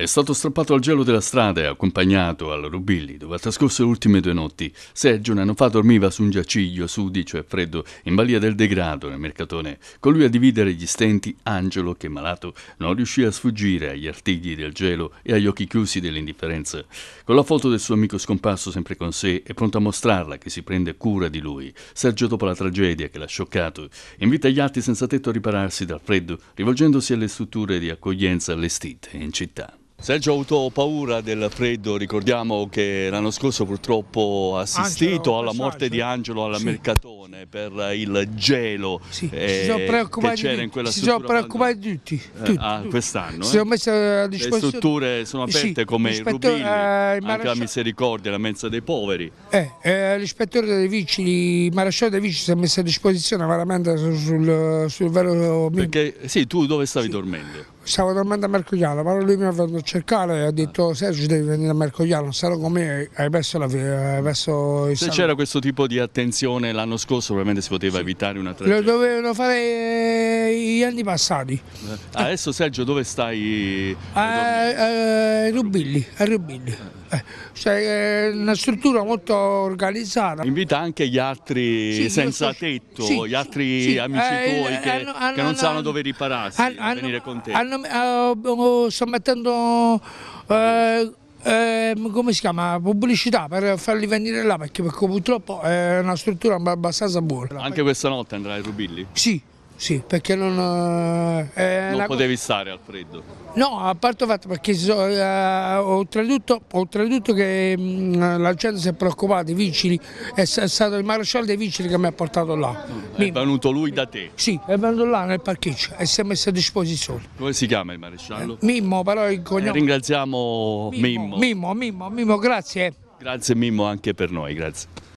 È stato strappato al gelo della strada e accompagnato al Rubilli, dove ha trascorso le ultime due notti. Sergio un anno fa dormiva su un giaciglio sudicio e freddo in balia del degrado nel mercatone. Con lui a dividere gli stenti Angelo, che malato non riuscì a sfuggire agli artigli del gelo e agli occhi chiusi dell'indifferenza. Con la foto del suo amico scomparso sempre con sé è pronto a mostrarla che si prende cura di lui. Sergio, dopo la tragedia che l'ha scioccato, invita gli altri senza tetto a ripararsi dal freddo, rivolgendosi alle strutture di accoglienza allestite in città. Sergio ha avuto paura del freddo, ricordiamo che l'anno scorso purtroppo ha assistito Angelo, alla morte di Angelo alla sì. Mercatone per il gelo sì. eh, che c'era in quella si struttura. Si sono preoccupati tutti, eh, tutti, ah, eh, quest'anno. Si eh. sono messe a disposizione. Le strutture sono aperte sì, come eh, il Rubini, anche la Misericordia, la Mensa dei Poveri. Eh, eh l'ispettore dei Vici, il Marasciano dei Vici si è messo a disposizione veramente sul, sul vero... Perché sì, tu dove stavi dormendo? stavo tornando a Mercogliano, però lui mi ha venuto a cercare e ha detto Sergio devi venire a Mercogliano, sarò con me, hai perso la via, hai perso Se c'era questo tipo di attenzione l'anno scorso probabilmente si poteva sì. evitare una tragedia. Lo dovevano fare eh, gli anni passati. Eh. adesso Sergio dove stai? A, eh, Rubilli, a Rubilli. Eh, cioè, una struttura molto organizzata. Invita anche gli altri sì, senza tetto, sì, gli altri amici eh, tuoi eh, che, hanno, che hanno, non sanno dove ripararsi, hanno, a venire con te. Eh, oh, sto mettendo eh, eh, come si chiama? pubblicità per farli venire là perché, perché purtroppo è una struttura abbastanza buona. Anche questa notte andrai ai Rubilli? Sì, sì, perché non... Eh, non potevi cosa... stare al freddo? No, a parte fatto perché so, eh, oltretutto, oltretutto, che mh, mm, la gente si è preoccupata, i vicini, è, è, stato il maresciallo dei vicini che mi ha portato là. Mm, è venuto lui da te? Sì, è venuto là nel parcheggio e si è messo a disposizione. Come si chiama il maresciallo? Eh, Mimmo, però il eh, cognome... ringraziamo Mimmo, Mimmo, Mimmo, Mimmo grazie. Grazie Mimmo anche per noi, grazie.